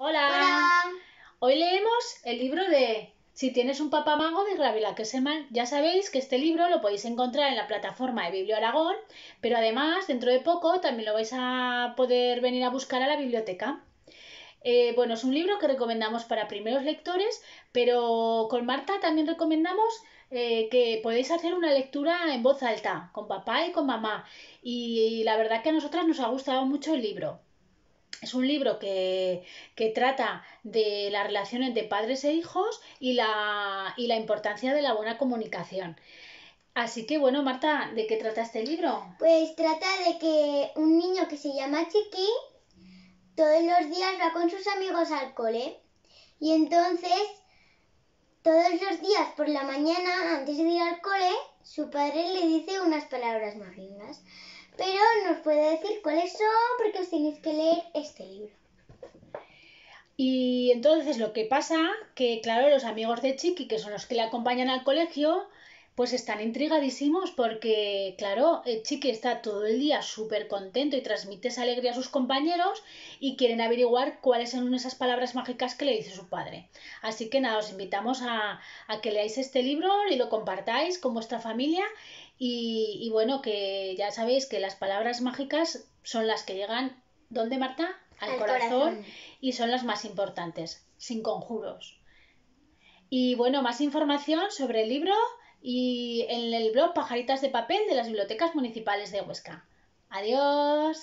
Hola. Hoy leemos el libro de Si tienes un papá mago de Ravila Quesemal. Ya sabéis que este libro lo podéis encontrar en la plataforma de Biblio Aragón, pero además dentro de poco también lo vais a poder venir a buscar a la biblioteca. Eh, bueno, es un libro que recomendamos para primeros lectores, pero con Marta también recomendamos eh, que podéis hacer una lectura en voz alta, con papá y con mamá. Y, y la verdad que a nosotras nos ha gustado mucho el libro. Es un libro que, trata de las relaciones de padres e hijos y la, importancia de la buena comunicación. Así que bueno, Marta, ¿de qué trata este libro? Pues trata de que un niño que se llama Chiqui todos los días va con sus amigos al cole. Y entonces, todos los días por la mañana, antes de ir al cole, su padre le dice unas palabras mágicas pero os puede decir cuáles son porque os tenéis que leer este libro. Y entonces lo que pasa, que claro, los amigos de Chiqui, que son los que le acompañan al colegio, pues están intrigadísimos porque, claro, eh, Chiqui está todo el día súper contento y transmite esa alegría a sus compañeros y quieren averiguar cuáles son esas palabras mágicas que le dice su padre. Así que nada, os invitamos a, que leáis este libro y lo compartáis con vuestra familia y, bueno, que ya sabéis que las palabras mágicas son las que llegan, ¿dónde Marta? Al, corazón y son las más importantes, sin conjuros. Y bueno, más información sobre el libro y en el blog Pajaritas de Papel de las Bibliotecas Municipales de Huesca. Adiós.